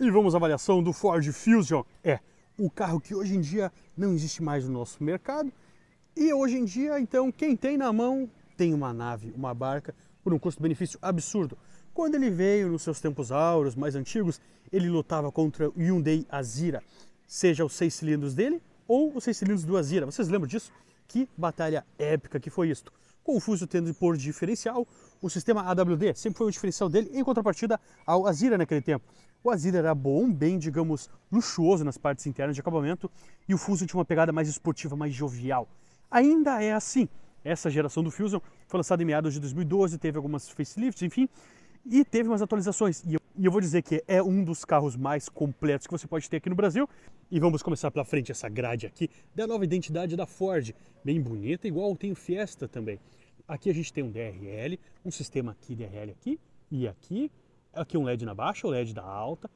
E vamos à avaliação do Ford Fusion. É o carro que hoje em dia não existe mais no nosso mercado. E hoje em dia, então, quem tem na mão tem uma nave, uma barca, por um custo-benefício absurdo. Quando ele veio nos seus tempos áureos mais antigos, ele lutava contra o Hyundai Azira, seja os seis cilindros dele ou os seis cilindros do Azira. Vocês lembram disso? Que batalha épica que foi isto. Confuso tendo por diferencial o sistema AWD, sempre foi o diferencial dele, em contrapartida ao Azira naquele tempo. O Azira era bom, bem, digamos, luxuoso nas partes internas de acabamento e o Fusion tinha uma pegada mais esportiva, mais jovial. Ainda é assim. Essa geração do Fusion foi lançada em meados de 2012, teve algumas facelifts, enfim, e teve umas atualizações. E eu vou dizer que é um dos carros mais completos que você pode ter aqui no Brasil. E vamos começar pela frente essa grade aqui da nova identidade da Ford, bem bonita, igual tem o Fiesta também. Aqui a gente tem um DRL, um sistema aqui, DRL aqui e aqui. Aqui um LED na baixa, o LED da alta.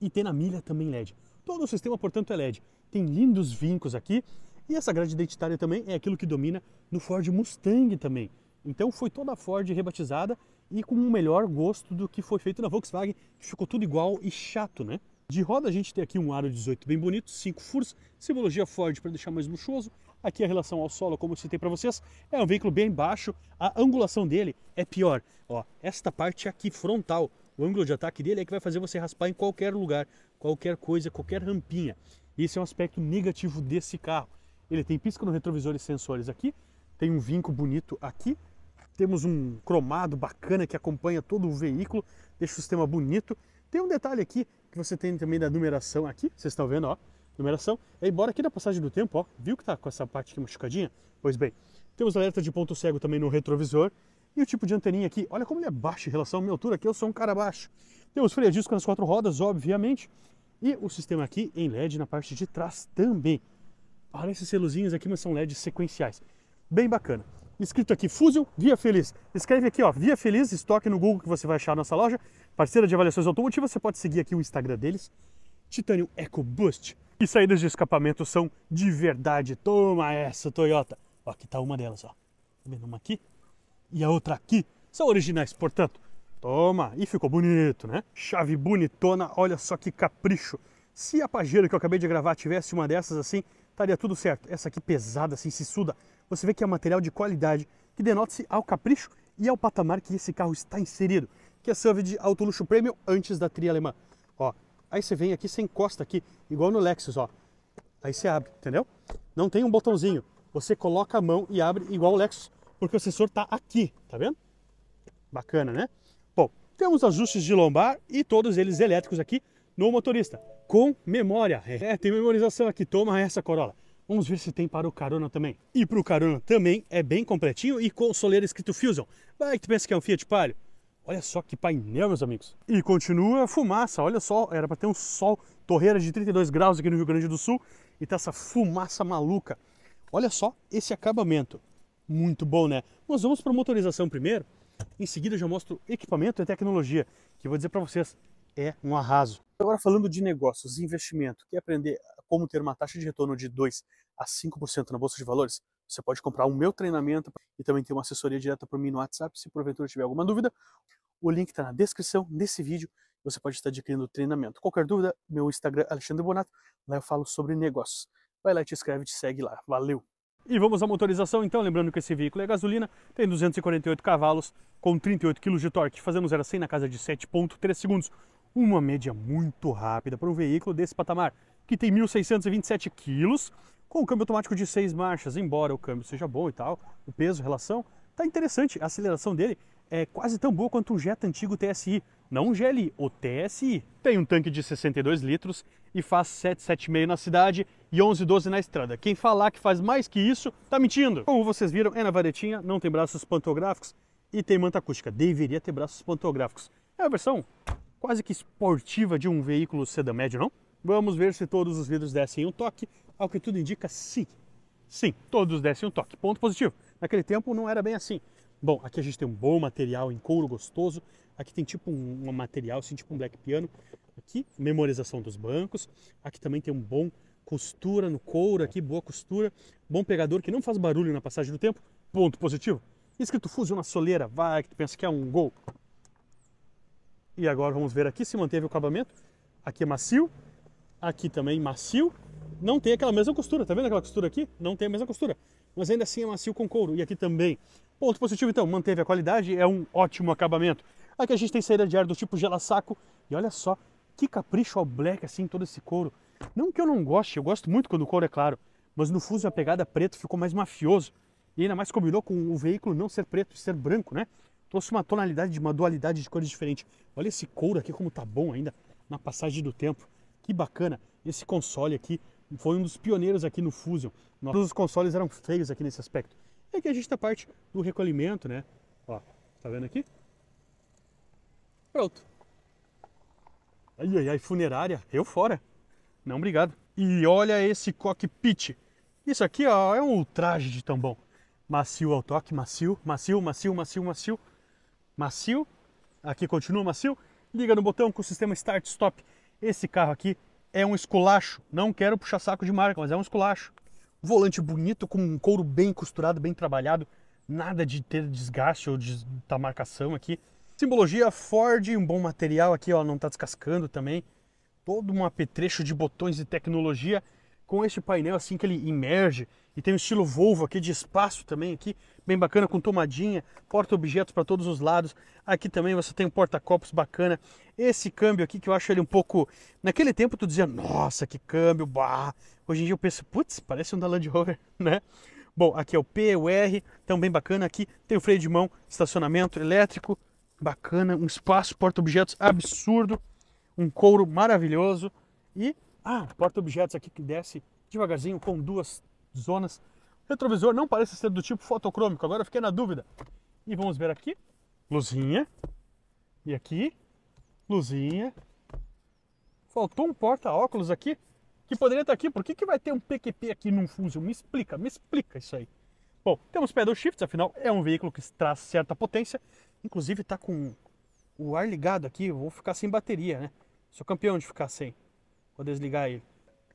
E tem na milha também LED. Todo o sistema, portanto, é LED. Tem lindos vincos aqui. E essa grade identitária também é aquilo que domina no Ford Mustang também. Então foi toda a Ford rebatizada e com um melhor gosto do que foi feito na Volkswagen, que ficou tudo igual e chato, né? De roda a gente tem aqui um aro 18 bem bonito, 5 furos, simbologia Ford para deixar mais luxuoso, Aqui a relação ao solo, como eu citei para vocês, é um veículo bem baixo, a angulação dele é pior. Ó, esta parte aqui frontal, o ângulo de ataque dele é que vai fazer você raspar em qualquer lugar, qualquer coisa, qualquer rampinha. Esse é um aspecto negativo desse carro. Ele tem pisca no retrovisor e sensores aqui, tem um vinco bonito aqui, temos um cromado bacana que acompanha todo o veículo, deixa o sistema bonito. Tem um detalhe aqui que você tem também da numeração aqui, vocês estão vendo, ó numeração. É embora aqui na passagem do tempo, ó, viu que tá com essa parte aqui machucadinha? Pois bem, temos alerta de ponto cego também no retrovisor. E o tipo de anteninha aqui, olha como ele é baixo em relação à minha altura, que eu sou um cara baixo. Temos freio a disco nas quatro rodas, obviamente. E o sistema aqui em LED na parte de trás também. Parece ser luzinhas aqui, mas são LEDs sequenciais. Bem bacana. Escrito aqui, Fusion Via Feliz. Escreve aqui, ó, Via Feliz, estoque no Google que você vai achar na nossa loja. Parceira de avaliações automotivas, você pode seguir aqui o Instagram deles. Titanium EcoBoost. E saídas de escapamento são de verdade. Toma essa, Toyota. Ó, aqui está uma delas, ó. Tá vendo uma aqui e a outra aqui? São originais, portanto. Toma! E ficou bonito, né? Chave bonitona, olha só que capricho. Se a Pajero que eu acabei de gravar tivesse uma dessas assim, estaria tudo certo. Essa aqui pesada, assim, sissuda. Você vê que é um material de qualidade, que denota-se ao capricho e ao patamar que esse carro está inserido, que é Savage Auto Luxo Premium antes da tria alemã. Ó, Aí você vem aqui, você encosta aqui, igual no Lexus, ó. Aí você abre, entendeu? Não tem um botãozinho. Você coloca a mão e abre igual o Lexus, porque o sensor tá aqui, tá vendo? Bacana, né? Bom, temos ajustes de lombar e todos eles elétricos aqui no motorista, com memória. É, tem memorização aqui, toma essa Corolla. Vamos ver se tem para o Carona também. E para o Carona também é bem completinho e com o soleiro escrito Fusion. Vai que tu pensa que é um Fiat Palio? Olha só que painel, meus amigos. E continua a fumaça, olha só, era para ter um sol, torreiras de 32 graus aqui no Rio Grande do Sul, e tá essa fumaça maluca. Olha só esse acabamento. Muito bom, né? Nós vamos para motorização primeiro, em seguida eu já mostro equipamento e tecnologia, que eu vou dizer para vocês, é um arraso. Agora falando de negócios, investimento, quer aprender como ter uma taxa de retorno de 2 a 5% na bolsa de valores? Você pode comprar o meu treinamento e também ter uma assessoria direta para mim no WhatsApp, se porventura tiver alguma dúvida, o link está na descrição desse vídeo. Você pode estar adquirindo o treinamento. Qualquer dúvida, meu Instagram é Alexandre Bonato. Lá eu falo sobre negócios. Vai lá, te inscreve, te segue lá. Valeu! E vamos à motorização, então, lembrando que esse veículo é gasolina, tem 248 cavalos, com 38 kg de torque, fazendo 0 a 100 na casa de 7.3 segundos. Uma média muito rápida para um veículo desse patamar, que tem 1.627 kg, com o câmbio automático de 6 marchas, embora o câmbio seja bom e tal, o peso, relação, tá interessante, a aceleração dele é quase tão boa quanto um Jetta antigo TSI, não um GLI, o TSI. Tem um tanque de 62 litros e faz 7,75 na cidade e 11,12 na estrada. Quem falar que faz mais que isso, tá mentindo. Como vocês viram, é na varetinha, não tem braços pantográficos e tem manta acústica. Deveria ter braços pantográficos. É a versão quase que esportiva de um veículo sedã médio, não? Vamos ver se todos os vidros descem um toque. Ao que tudo indica, sim. Sim, todos descem um toque. Ponto positivo. Naquele tempo não era bem assim. Bom, aqui a gente tem um bom material em couro gostoso. Aqui tem tipo um, um material, assim, tipo um black piano. Aqui, memorização dos bancos. Aqui também tem um bom costura no couro, aqui, boa costura. Bom pegador que não faz barulho na passagem do tempo. Ponto positivo. Escrito Fusion na soleira, vai, que tu pensa que é um gol. E agora vamos ver aqui se manteve o acabamento. Aqui é macio. Aqui também macio. Não tem aquela mesma costura, tá vendo aquela costura aqui? Não tem a mesma costura mas ainda assim é macio com couro. E aqui também. Ponto positivo então, manteve a qualidade, é um ótimo acabamento. Aqui a gente tem saída de ar do tipo gela-saco e olha só que capricho ao black assim todo esse couro. Não que eu não goste, eu gosto muito quando o couro é claro, mas no fuso a pegada preto ficou mais mafioso e ainda mais combinou com o veículo não ser preto e ser branco, né? Trouxe uma tonalidade, de uma dualidade de cores diferentes Olha esse couro aqui como tá bom ainda na passagem do tempo. Que bacana esse console aqui foi um dos pioneiros aqui no Fusion. Todos os hum. consoles eram feios aqui nesse aspecto. E aqui a gente tá a parte do recolhimento, né? Ó, tá vendo aqui? Pronto. Ai, ai, ai, funerária, eu fora. Não, obrigado. E olha esse cockpit. Isso aqui ó, é um ultraje de tão bom. Macio ao toque, macio, macio, macio, macio, macio. Macio. Aqui continua macio. Liga no botão com o sistema Start Stop. Esse carro aqui é um esculacho. Não quero puxar saco de marca, mas é um esculacho. Volante bonito, com um couro bem costurado, bem trabalhado. Nada de ter desgaste ou de tá marcação aqui. Simbologia Ford, um bom material aqui, ó, não está descascando também. Todo um apetrecho de botões e tecnologia com esse painel assim que ele emerge e tem o um estilo Volvo aqui de espaço também aqui, bem bacana com tomadinha, porta objetos para todos os lados. Aqui também você tem um porta-copos bacana. Esse câmbio aqui que eu acho ele um pouco, naquele tempo tu dizia, nossa, que câmbio, bah. Hoje em dia eu penso, putz, parece um da Land Rover, né? Bom, aqui é o P, o R, tão bem bacana aqui. Tem o freio de mão, estacionamento elétrico, bacana, um espaço porta objetos absurdo, um couro maravilhoso e ah, porta-objetos aqui que desce devagarzinho com duas zonas. Retrovisor não parece ser do tipo fotocrômico, agora fiquei na dúvida. E vamos ver aqui, luzinha. E aqui, luzinha. Faltou um porta-óculos aqui, que poderia estar aqui. Por que, que vai ter um PQP aqui num Fusion? Me explica, me explica isso aí. Bom, temos pedal shifts, afinal é um veículo que traz certa potência. Inclusive está com o ar ligado aqui, vou ficar sem bateria, né? Sou campeão de ficar sem. Vou desligar ele.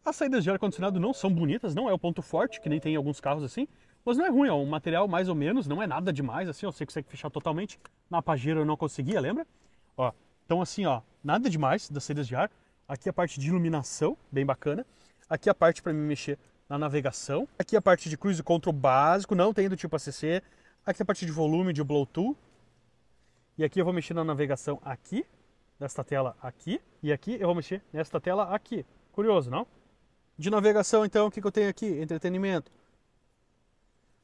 As saídas de ar-condicionado não são bonitas, não é o ponto forte, que nem tem em alguns carros assim, mas não é ruim, é um material mais ou menos, não é nada demais, assim, você consegue fechar totalmente. Na Pajero eu não conseguia, lembra? Ó, então assim, ó, nada demais das saídas de ar. Aqui a parte de iluminação, bem bacana. Aqui a parte para me mexer na navegação. Aqui a parte de cruise control básico, não tem do tipo ACC. Aqui a parte de volume de Bluetooth. E aqui eu vou mexer na navegação aqui esta tela aqui e aqui eu vou mexer nesta tela aqui. Curioso, não? De navegação, então, o que, que eu tenho aqui? Entretenimento.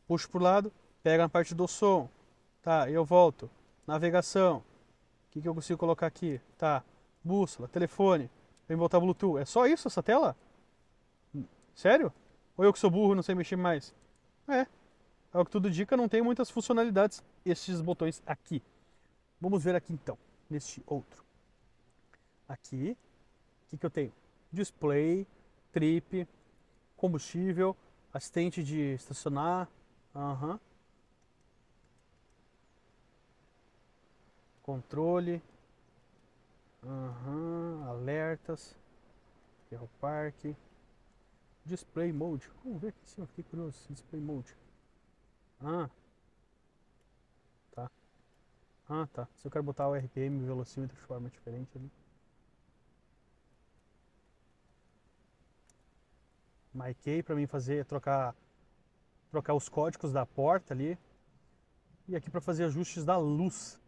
Puxo para o lado, pega na parte do som. Tá, eu volto. Navegação. O que, que eu consigo colocar aqui? Tá, bússola, telefone. Vem botar Bluetooth. É só isso essa tela? Sério? Ou eu que sou burro não sei mexer mais? É. é o que tudo indica, não tem muitas funcionalidades estes botões aqui. Vamos ver aqui então, neste outro aqui, o que, que eu tenho? Display, trip, combustível, assistente de estacionar, uhum. controle, uhum. alertas, erro parque, display mode, vamos ver aqui em cima, fiquei curioso, display mode, ah, tá, ah tá, se eu quero botar o RPM, velocímetro de forma diferente ali, MyKey para mim fazer trocar trocar os códigos da porta ali e aqui para fazer ajustes da luz,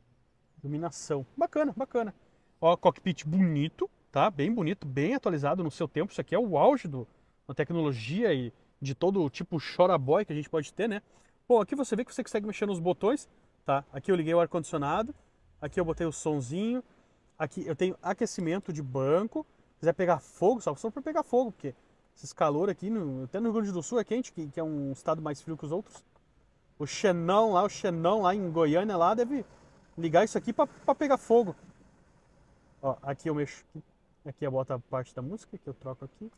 iluminação. Bacana, bacana. Ó, cockpit bonito, tá? Bem bonito, bem atualizado no seu tempo. Isso aqui é o auge do, da tecnologia e de todo tipo chora boy que a gente pode ter, né? Bom, aqui você vê que você consegue mexer nos botões, tá? Aqui eu liguei o ar condicionado, aqui eu botei o sonzinho, aqui eu tenho aquecimento de banco. Se quiser pegar fogo, só para pegar fogo, porque esses calor aqui, no, até no Rio Grande do Sul é quente, que, que, é um estado mais frio que os outros. O Xenão lá, o Xenão lá em Goiânia lá deve ligar isso aqui para pegar fogo. Ó, aqui eu mexo, aqui eu boto a parte da música, que eu troco aqui.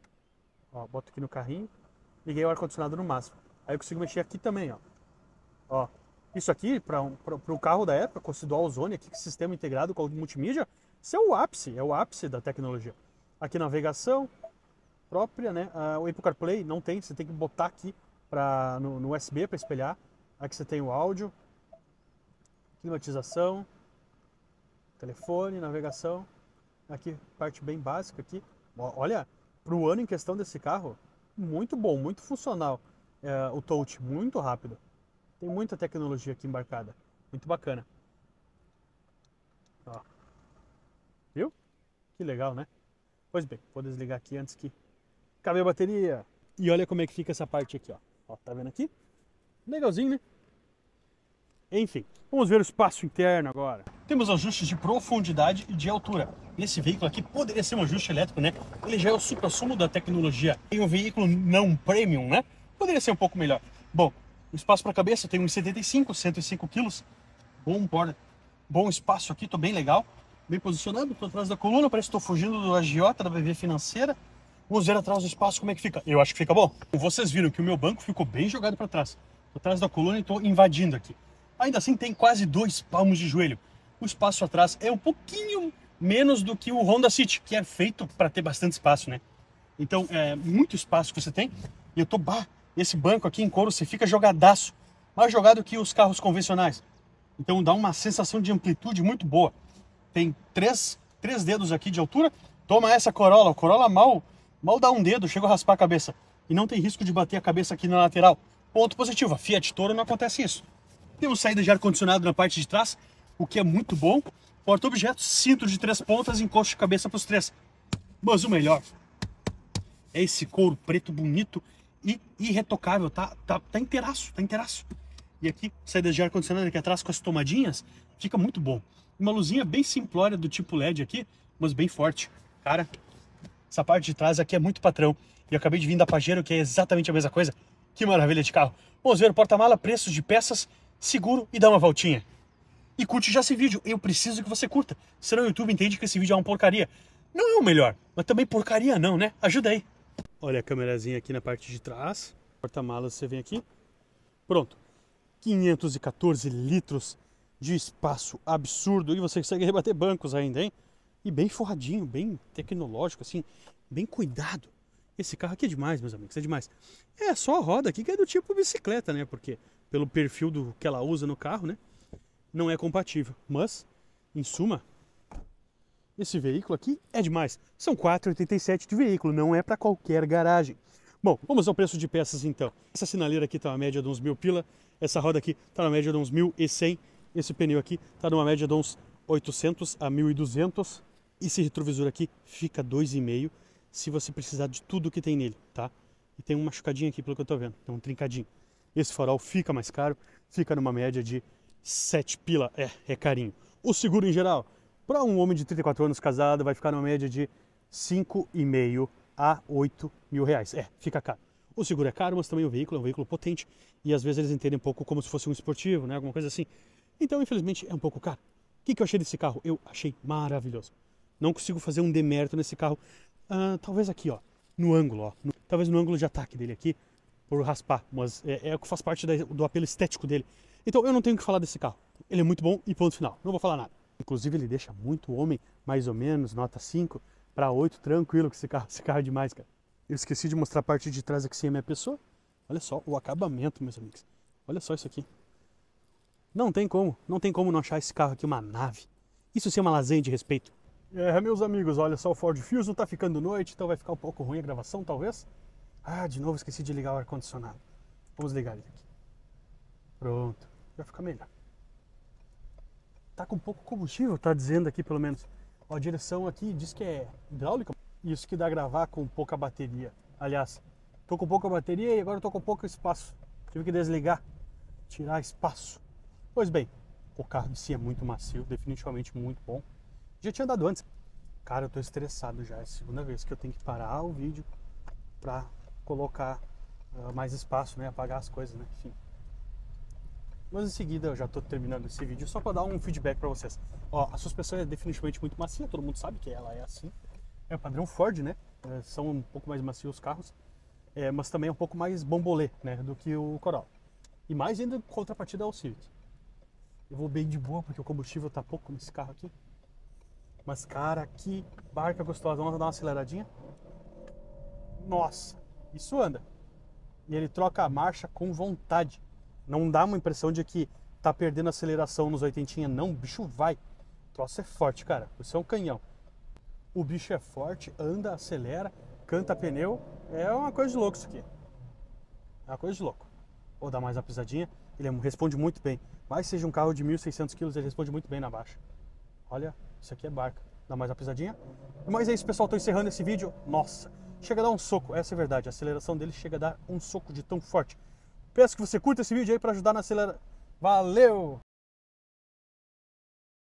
Ó, boto aqui no carrinho. Liguei o ar-condicionado no máximo. Aí eu consigo mexer aqui também, ó. Ó, isso aqui, para um, o carro da época, com o Zone, aqui, que sistema integrado com multimídia, isso é o ápice, é o ápice da tecnologia. Aqui navegação, própria, né? Uh, o Apple CarPlay não tem, você tem que botar aqui pra, no, no USB para espelhar. Aqui você tem o áudio, climatização, telefone, navegação. Aqui, parte bem básica aqui. Olha, para o ano em questão desse carro, muito bom, muito funcional. É, o touch, muito rápido. Tem muita tecnologia aqui embarcada. Muito bacana. Ó. Viu? Que legal, né? Pois bem, vou desligar aqui antes que cabe a bateria. E olha como é que fica essa parte aqui, ó. ó tá vendo aqui? Legalzinho, né? Enfim, vamos ver o espaço interno agora. Temos ajustes de profundidade e de altura. Nesse veículo aqui poderia ser um ajuste elétrico, né? Ele já é o supra-sumo da tecnologia. Em um veículo não premium, né? Poderia ser um pouco melhor. Bom, o espaço para cabeça tem uns 75, 105 quilos. Bom borda, bom espaço aqui, tô bem legal. Bem posicionado, tô atrás da coluna, parece que estou fugindo do agiota da BV financeira. Vamos ver atrás do espaço como é que fica. Eu acho que fica bom. Vocês viram que o meu banco ficou bem jogado para trás. Atrás da coluna e estou invadindo aqui. Ainda assim tem quase dois palmos de joelho. O espaço atrás é um pouquinho menos do que o Honda City, que é feito para ter bastante espaço, né? Então é muito espaço que você tem. E eu tô, bah, esse banco aqui em couro você fica jogadaço, mais jogado que os carros convencionais. Então dá uma sensação de amplitude muito boa. Tem três, três dedos aqui de altura. Toma essa Corolla. O Corolla mal Mal dá um dedo, chega a raspar a cabeça. E não tem risco de bater a cabeça aqui na lateral. Ponto positivo, a Fiat Toro não acontece isso. Temos saída de ar-condicionado na parte de trás, o que é muito bom. Porta-objetos, cinto de três pontas, encosto de cabeça para os três. Mas o melhor é esse couro preto bonito e irretocável, tá, tá, tá inteiraço, tá inteiraço. E aqui, saída de ar-condicionado aqui atrás com as tomadinhas, fica muito bom. Uma luzinha bem simplória do tipo LED aqui, mas bem forte. Cara, essa parte de trás aqui é muito patrão. E eu acabei de vir da Pajero, que é exatamente a mesma coisa. Que maravilha de carro. Vamos ver o porta-mala, preços de peças, seguro e dá uma voltinha. E curte já esse vídeo. Eu preciso que você curta. Senão o YouTube entende que esse vídeo é uma porcaria. Não é o melhor, mas também porcaria não, né? Ajuda aí. Olha a câmerazinha aqui na parte de trás. Porta-malas, você vem aqui. Pronto. 514 litros de espaço absurdo. E você consegue rebater bancos ainda, hein? e bem forradinho, bem tecnológico, assim, bem cuidado. Esse carro aqui é demais, meus amigos, é demais. É só a roda aqui que é do tipo bicicleta, né? Porque pelo perfil do que ela usa no carro, né? Não é compatível. Mas, em suma, esse veículo aqui é demais. São 4,87 de veículo, não é para qualquer garagem. Bom, vamos ao preço de peças então. Essa sinaleira aqui está na média de uns mil pila, essa roda aqui está na média de uns 1.100, esse pneu aqui está numa média de uns 800 a 1.200 esse retrovisor aqui fica 2,5 se você precisar de tudo que tem nele, tá? E tem um machucadinho aqui, pelo que eu tô vendo, tem um trincadinho. Esse farol fica mais caro, fica numa média de 7 pila, é, é carinho. O seguro em geral, para um homem de 34 anos casado, vai ficar numa média de 5,5 a 8 mil reais. É, fica caro. O seguro é caro, mas também o veículo é um veículo potente e às vezes eles entendem um pouco como se fosse um esportivo, né? Alguma coisa assim. Então, infelizmente, é um pouco caro. O que, que eu achei desse carro? Eu achei maravilhoso não consigo fazer um demérito nesse carro. Ah, talvez aqui, ó, no ângulo, ó, no, talvez no ângulo de ataque dele aqui, por raspar, mas é, é o que faz parte da, do apelo estético dele. Então eu não tenho o que falar desse carro. Ele é muito bom e ponto final. Não vou falar nada. Inclusive ele deixa muito homem, mais ou menos, nota 5 para 8, tranquilo que esse carro, esse carro é demais, cara. Eu esqueci de mostrar a parte de trás aqui sem a minha pessoa. Olha só o acabamento, meus amigos. Olha só isso aqui. Não tem como, não tem como não achar esse carro aqui uma nave. Isso sim é uma lasanha de respeito. É, meus amigos, olha só, o Ford Fusion, está ficando noite, então vai ficar um pouco ruim a gravação, talvez. Ah, de novo esqueci de ligar o ar-condicionado. Vamos ligar ele aqui. Pronto, vai ficar melhor. Tá com pouco combustível, tá dizendo aqui pelo menos. Ó, a direção aqui diz que é hidráulica. Isso que dá a gravar com pouca bateria. Aliás, tô com pouca bateria e agora tô com pouco espaço. Tive que desligar, tirar espaço. Pois bem, o carro em si é muito macio, definitivamente muito bom. Já tinha dado antes. Cara, eu tô estressado já. É a segunda vez que eu tenho que parar o vídeo pra colocar uh, mais espaço, né? Apagar as coisas, né? Enfim. Mas em seguida eu já tô terminando esse vídeo só para dar um feedback para vocês. Ó, a suspensão é definitivamente muito macia, todo mundo sabe que ela é assim. É padrão Ford, né? É, são um pouco mais macios os carros, é, mas também é um pouco mais bombolê, né? Do que o Corolla. E mais ainda contrapartida ao Civic. Eu vou bem de boa porque o combustível tá pouco nesse carro aqui. Mas, cara, que barca gostosa. Vamos dar uma aceleradinha? Nossa, isso anda. E ele troca a marcha com vontade. Não dá uma impressão de que tá perdendo aceleração nos oitentinha. Não, o bicho vai. O troço é forte, cara. Isso é um canhão. O bicho é forte, anda, acelera, canta pneu. É uma coisa de louco isso aqui. É uma coisa de louco. Vou dar mais uma pisadinha. Ele responde muito bem. Mais seja um carro de 1.600 kg, ele responde muito bem na baixa. Olha, isso aqui é barca. Dá mais uma pisadinha. Mas é isso, pessoal. Estou encerrando esse vídeo. Nossa, chega a dar um soco. Essa é a verdade. A aceleração dele chega a dar um soco de tão forte. Peço que você curta esse vídeo aí para ajudar na aceleração. Valeu!